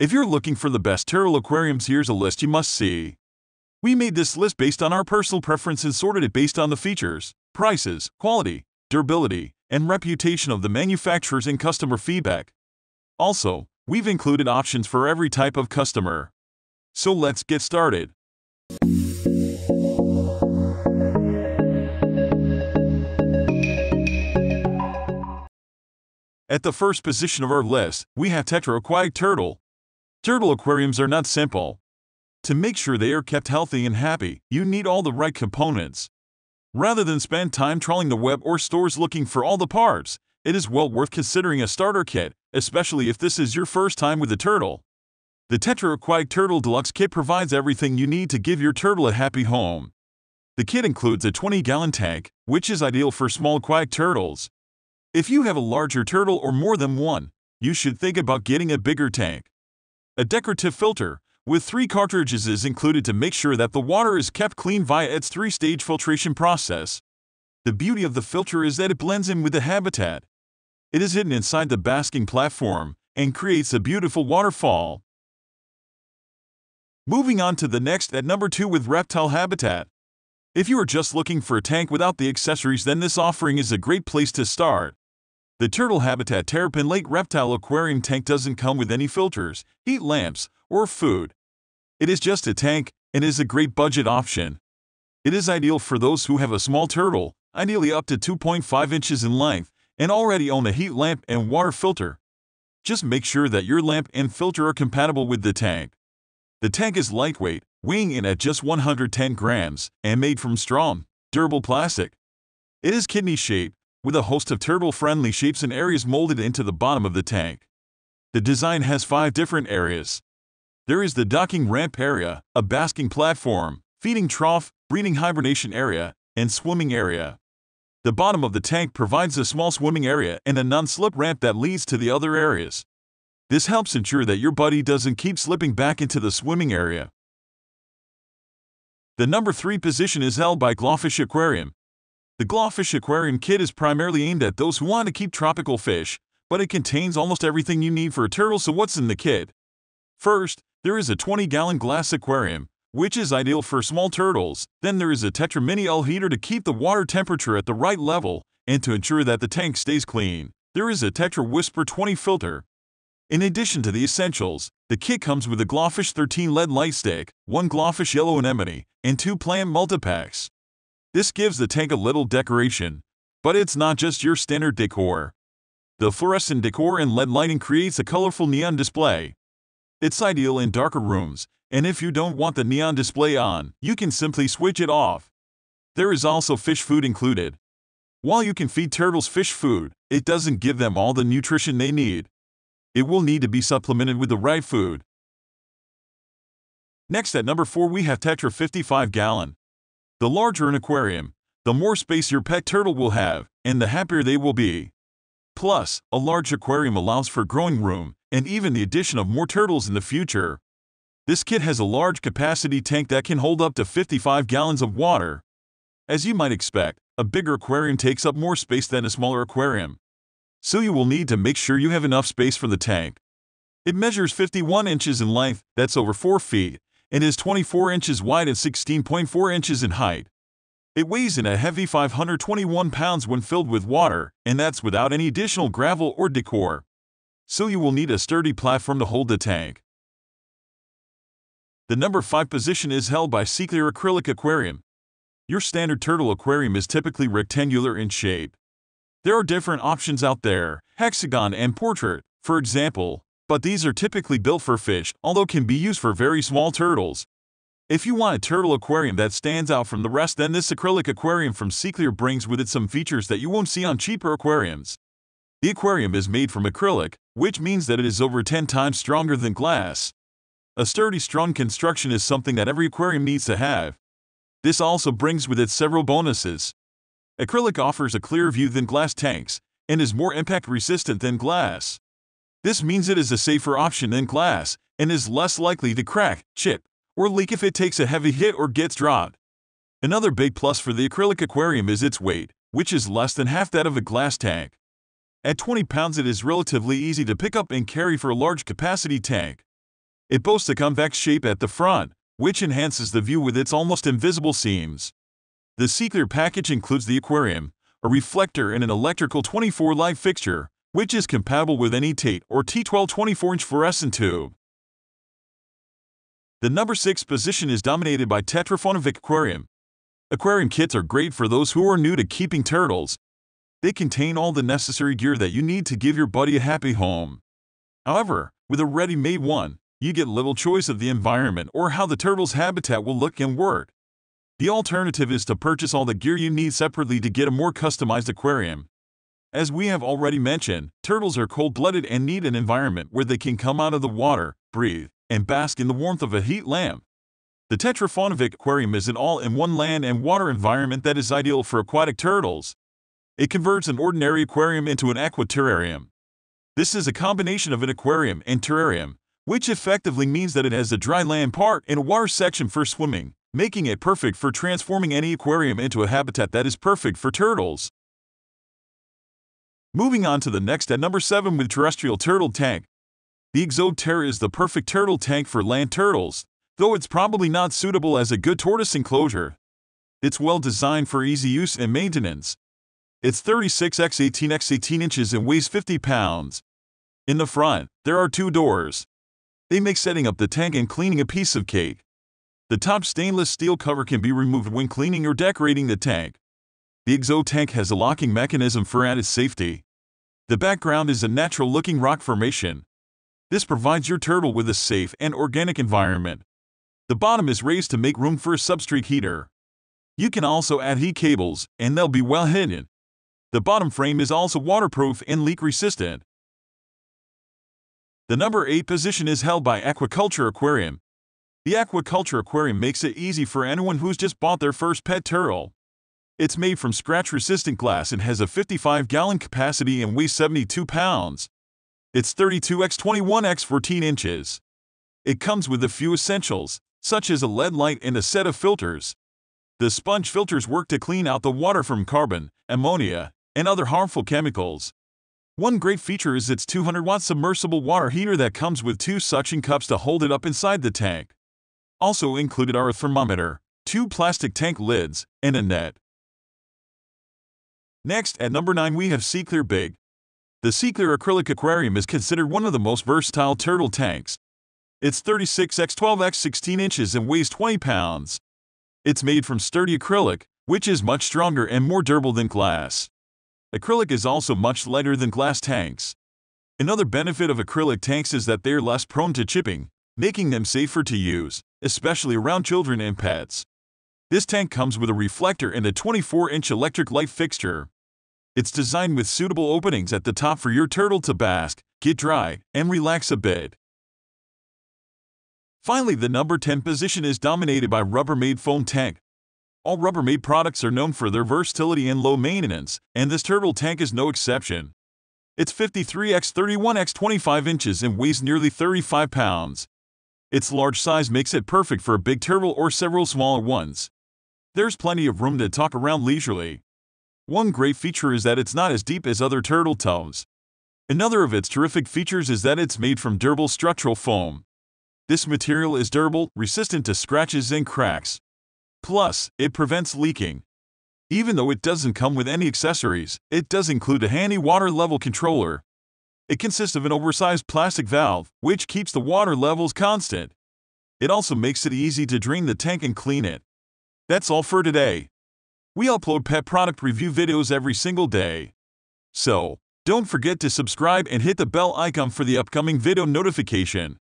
If you're looking for the best Terral aquariums, here's a list you must see. We made this list based on our personal preference and sorted it based on the features, prices, quality, durability, and reputation of the manufacturers and customer feedback. Also, we've included options for every type of customer. So let's get started. At the first position of our list, we have Tetra Tetraquatic turtle, Turtle aquariums are not simple. To make sure they are kept healthy and happy, you need all the right components. Rather than spend time trawling the web or stores looking for all the parts, it is well worth considering a starter kit, especially if this is your first time with a turtle. The Tetra Aquatic Turtle Deluxe Kit provides everything you need to give your turtle a happy home. The kit includes a 20-gallon tank, which is ideal for small aquatic turtles. If you have a larger turtle or more than one, you should think about getting a bigger tank a decorative filter, with three cartridges is included to make sure that the water is kept clean via its three-stage filtration process. The beauty of the filter is that it blends in with the habitat. It is hidden inside the basking platform and creates a beautiful waterfall. Moving on to the next at number 2 with Reptile Habitat. If you are just looking for a tank without the accessories then this offering is a great place to start. The Turtle Habitat Terrapin Lake Reptile Aquarium tank doesn't come with any filters, heat lamps, or food. It is just a tank and is a great budget option. It is ideal for those who have a small turtle, ideally up to 2.5 inches in length, and already own a heat lamp and water filter. Just make sure that your lamp and filter are compatible with the tank. The tank is lightweight, weighing in at just 110 grams, and made from strong, durable plastic. It is kidney-shaped, with a host of turtle friendly shapes and areas molded into the bottom of the tank. The design has five different areas. There is the docking ramp area, a basking platform, feeding trough, breeding hibernation area, and swimming area. The bottom of the tank provides a small swimming area and a non-slip ramp that leads to the other areas. This helps ensure that your buddy doesn't keep slipping back into the swimming area. The number 3 position is held by Glowfish Aquarium, the Glowfish Aquarium Kit is primarily aimed at those who want to keep tropical fish, but it contains almost everything you need for a turtle so what's in the kit? First, there is a 20-gallon glass aquarium, which is ideal for small turtles. Then there is a Tetra Mini L heater to keep the water temperature at the right level and to ensure that the tank stays clean. There is a Tetra Whisper 20 filter. In addition to the essentials, the kit comes with a Glowfish 13 LED light stick, one Glowfish yellow anemone, and two plant multipacks. This gives the tank a little decoration, but it's not just your standard decor. The fluorescent decor and LED lighting creates a colorful neon display. It's ideal in darker rooms, and if you don't want the neon display on, you can simply switch it off. There is also fish food included. While you can feed turtles fish food, it doesn't give them all the nutrition they need. It will need to be supplemented with the right food. Next at number 4 we have Tetra 55 gallon. The larger an aquarium, the more space your pet turtle will have, and the happier they will be. Plus, a large aquarium allows for growing room and even the addition of more turtles in the future. This kit has a large capacity tank that can hold up to 55 gallons of water. As you might expect, a bigger aquarium takes up more space than a smaller aquarium. So you will need to make sure you have enough space for the tank. It measures 51 inches in length, that's over 4 feet, and is 24 inches wide and 16.4 inches in height. It weighs in a heavy 521 pounds when filled with water, and that's without any additional gravel or decor. So you will need a sturdy platform to hold the tank. The number 5 position is held by Seaclear Acrylic Aquarium. Your standard turtle aquarium is typically rectangular in shape. There are different options out there, hexagon and portrait, for example, but these are typically built for fish, although can be used for very small turtles. If you want a turtle aquarium that stands out from the rest then this acrylic aquarium from Seaclear brings with it some features that you won't see on cheaper aquariums. The aquarium is made from acrylic, which means that it is over 10 times stronger than glass. A sturdy strong construction is something that every aquarium needs to have. This also brings with it several bonuses. Acrylic offers a clearer view than glass tanks, and is more impact resistant than glass. This means it is a safer option than glass and is less likely to crack, chip, or leak if it takes a heavy hit or gets dropped. Another big plus for the acrylic aquarium is its weight, which is less than half that of a glass tank. At 20 pounds it is relatively easy to pick up and carry for a large capacity tank. It boasts a convex shape at the front, which enhances the view with its almost invisible seams. The Seekler package includes the aquarium, a reflector and an electrical 24 light fixture, which is compatible with any T or T12 24-inch fluorescent tube. The number 6 position is dominated by Tetraphonovic aquarium. Aquarium kits are great for those who are new to keeping turtles. They contain all the necessary gear that you need to give your buddy a happy home. However, with a ready-made one, you get little choice of the environment or how the turtle's habitat will look and work. The alternative is to purchase all the gear you need separately to get a more customized aquarium, as we have already mentioned, turtles are cold-blooded and need an environment where they can come out of the water, breathe, and bask in the warmth of a heat lamp. The Tetrafonovik aquarium is an all-in-one land and water environment that is ideal for aquatic turtles. It converts an ordinary aquarium into an aquaterrarium. This is a combination of an aquarium and terrarium, which effectively means that it has a dry land part and a water section for swimming, making it perfect for transforming any aquarium into a habitat that is perfect for turtles. Moving on to the next at number 7 with Terrestrial Turtle Tank. The Exoterra is the perfect turtle tank for land turtles, though it's probably not suitable as a good tortoise enclosure. It's well designed for easy use and maintenance. It's 36x18x18 18 inches and weighs 50 pounds. In the front, there are two doors. They make setting up the tank and cleaning a piece of cake. The top stainless steel cover can be removed when cleaning or decorating the tank. The tank has a locking mechanism for added safety. The background is a natural-looking rock formation. This provides your turtle with a safe and organic environment. The bottom is raised to make room for a substrate heater. You can also add heat cables, and they'll be well hidden. The bottom frame is also waterproof and leak-resistant. The number 8 position is held by Aquaculture Aquarium. The Aquaculture Aquarium makes it easy for anyone who's just bought their first pet turtle. It's made from scratch-resistant glass and has a 55-gallon capacity and weighs 72 pounds. It's 32 x 21 x 14 inches. It comes with a few essentials, such as a LED light and a set of filters. The sponge filters work to clean out the water from carbon, ammonia, and other harmful chemicals. One great feature is its 200-watt submersible water heater that comes with two suction cups to hold it up inside the tank. Also included are a thermometer, two plastic tank lids, and a net. Next, at number 9 we have Seaclear Big. The Seaclear Acrylic Aquarium is considered one of the most versatile turtle tanks. It's 36 x 12 x 16 inches and weighs 20 pounds. It's made from sturdy acrylic, which is much stronger and more durable than glass. Acrylic is also much lighter than glass tanks. Another benefit of acrylic tanks is that they're less prone to chipping, making them safer to use, especially around children and pets. This tank comes with a reflector and a 24-inch electric light fixture. It's designed with suitable openings at the top for your turtle to bask, get dry, and relax a bit. Finally, the number 10 position is dominated by Rubbermaid Foam Tank. All Rubbermaid products are known for their versatility and low maintenance, and this turtle tank is no exception. It's 53x31x 25 inches and weighs nearly 35 pounds. Its large size makes it perfect for a big turtle or several smaller ones. There's plenty of room to talk around leisurely. One great feature is that it's not as deep as other turtle toves. Another of its terrific features is that it's made from durable structural foam. This material is durable, resistant to scratches and cracks. Plus, it prevents leaking. Even though it doesn't come with any accessories, it does include a handy water level controller. It consists of an oversized plastic valve, which keeps the water levels constant. It also makes it easy to drain the tank and clean it. That's all for today. We upload pet product review videos every single day. So, don't forget to subscribe and hit the bell icon for the upcoming video notification.